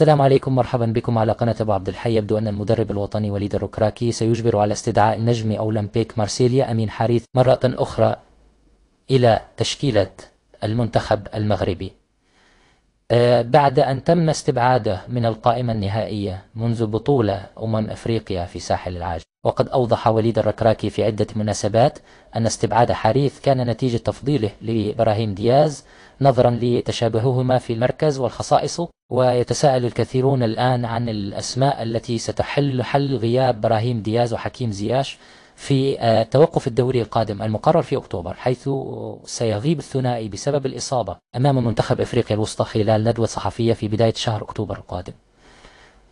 السلام عليكم مرحبا بكم على قناة أبو عبد الحي يبدو أن المدرب الوطني وليد الركراكي سيجبر على استدعاء نجم أولمبيك مارسيليا أمين حارث مرة أخرى إلى تشكيلة المنتخب المغربي آه، بعد أن تم استبعاده من القائمة النهائية منذ بطولة أمم أفريقيا في ساحل العاج وقد أوضح وليد الركراكي في عدة مناسبات أن استبعاد حريث كان نتيجة تفضيله لإبراهيم دياز نظرا لتشابههما في المركز والخصائص ويتساءل الكثيرون الآن عن الأسماء التي ستحل حل غياب إبراهيم دياز وحكيم زياش في آه، توقف الدوري القادم المقرر في أكتوبر حيث سيغيب الثنائي بسبب الإصابة أمام منتخب إفريقيا الوسطى خلال ندوة صحفية في بداية شهر أكتوبر القادم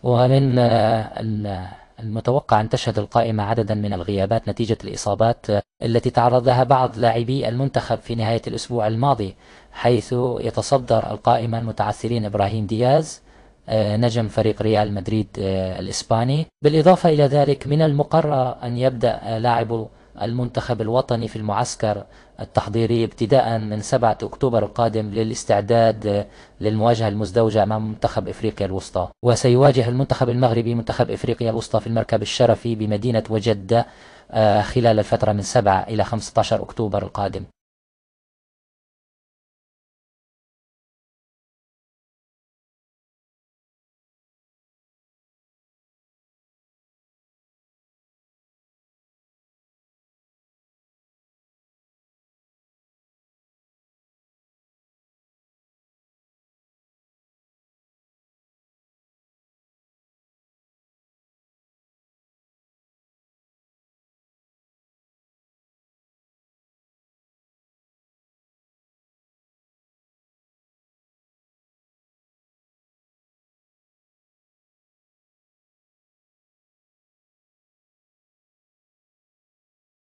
ومن آه، المتوقع أن تشهد القائمة عددا من الغيابات نتيجة الإصابات آه، التي تعرض لها بعض لاعبي المنتخب في نهاية الأسبوع الماضي حيث يتصدر القائمة المتعثرين إبراهيم دياز آه، نجم فريق ريال مدريد آه، الإسباني بالإضافة إلى ذلك من المقرر أن يبدأ لاعب المنتخب الوطني في المعسكر التحضيري ابتداء من 7 أكتوبر القادم للاستعداد آه، للمواجهة المزدوجة أمام منتخب إفريقيا الوسطى وسيواجه المنتخب المغربي منتخب إفريقيا الوسطى في المركب الشرفي بمدينة وجدة خلال الفترة من 7 إلى 15 أكتوبر القادم